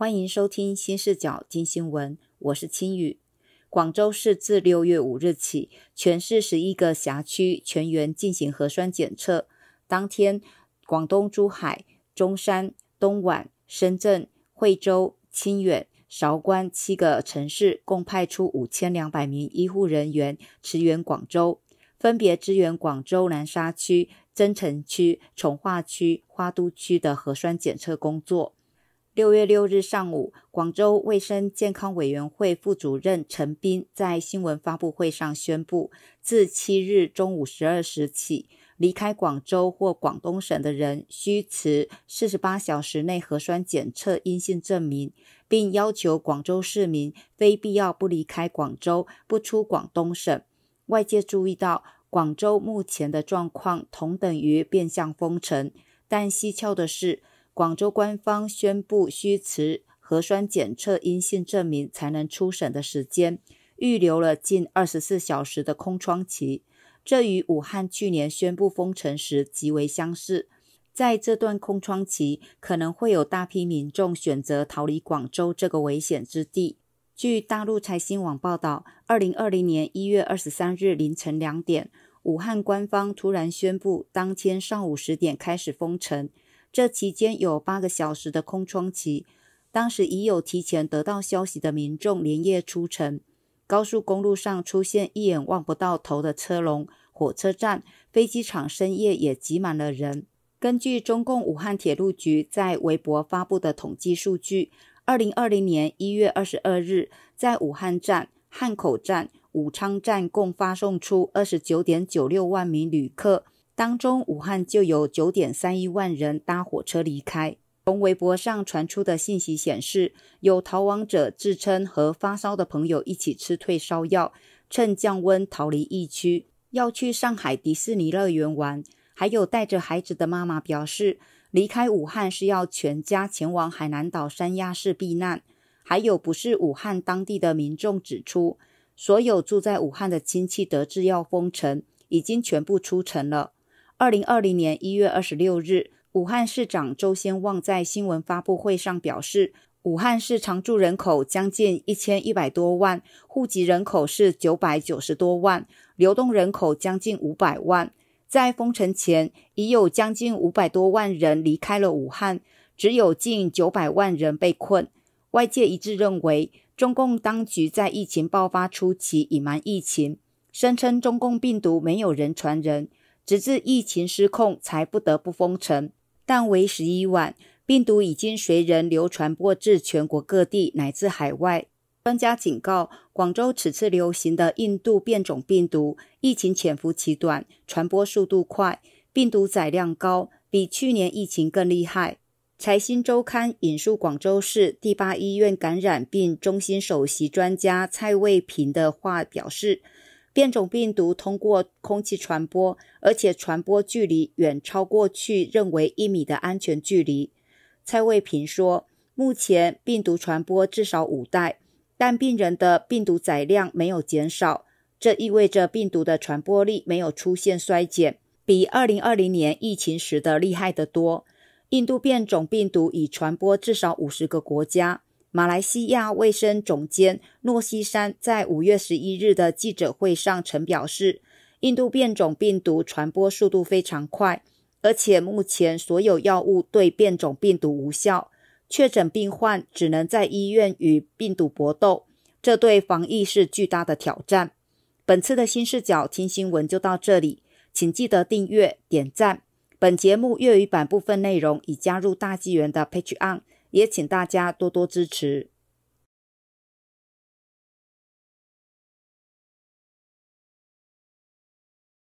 欢迎收听新视角金新闻，我是青宇。广州市自六月五日起，全市十一个辖区全员进行核酸检测。当天，广东珠海、中山、东莞、深圳、惠州、清远、韶关七个城市共派出五千两百名医护人员驰援广州，分别支援广州南沙区、增城区、从化区、花都区的核酸检测工作。六月六日上午，广州卫生健康委员会副主任陈斌在新闻发布会上宣布，自七日中午十二时起，离开广州或广东省的人需持四十八小时内核酸检测阴性证明，并要求广州市民非必要不离开广州、不出广东省。外界注意到，广州目前的状况同等于变相封城，但蹊跷的是。广州官方宣布需持核酸检测阴性证明才能出省的时间，预留了近二十四小时的空窗期。这与武汉去年宣布封城时极为相似。在这段空窗期，可能会有大批民众选择逃离广州这个危险之地。据大陆财新网报道，二零二零年一月二十三日凌晨两点，武汉官方突然宣布，当天上午十点开始封城。这期间有八个小时的空窗期，当时已有提前得到消息的民众连夜出城，高速公路上出现一眼望不到头的车龙，火车站、飞机场深夜也挤满了人。根据中共武汉铁路局在微博发布的统计数据，二零二零年一月二十二日，在武汉站、汉口站、武昌站共发送出二十九点九六万名旅客。当中，武汉就有九点三一万人搭火车离开。从微博上传出的信息显示，有逃亡者自称和发烧的朋友一起吃退烧药，趁降温逃离疫区，要去上海迪士尼乐园玩。还有带着孩子的妈妈表示，离开武汉是要全家前往海南岛三亚市避难。还有不是武汉当地的民众指出，所有住在武汉的亲戚得知要封城，已经全部出城了。二零二零年一月二十六日，武汉市长周先旺在新闻发布会上表示，武汉市常住人口将近一千一百多万，户籍人口是九百九十多万，流动人口将近五百万。在封城前，已有将近五百多万人离开了武汉，只有近九百万人被困。外界一致认为，中共当局在疫情爆发初期隐瞒疫情，声称中共病毒没有人传人。直至疫情失控，才不得不封城，但为时已晚，病毒已经随人流传播至全国各地乃至海外。专家警告，广州此次流行的印度变种病毒，疫情潜伏期短，传播速度快，病毒载量高，比去年疫情更厉害。财新周刊引述广州市第八医院感染病中心首席专家蔡卫平的话表示。变种病毒通过空气传播，而且传播距离远超过去认为一米的安全距离。蔡卫平说，目前病毒传播至少五代，但病人的病毒载量没有减少，这意味着病毒的传播力没有出现衰减，比2020年疫情时的厉害得多。印度变种病毒已传播至少五十个国家。马来西亚卫生总监诺西山在五月十一日的记者会上曾表示，印度变种病毒传播速度非常快，而且目前所有药物对变种病毒无效，确诊病患只能在医院与病毒搏斗，这对防疫是巨大的挑战。本次的新视角听新闻就到这里，请记得订阅、点赞。本节目粤语版部分内容已加入大纪元的 Page on。也请大家多多支持。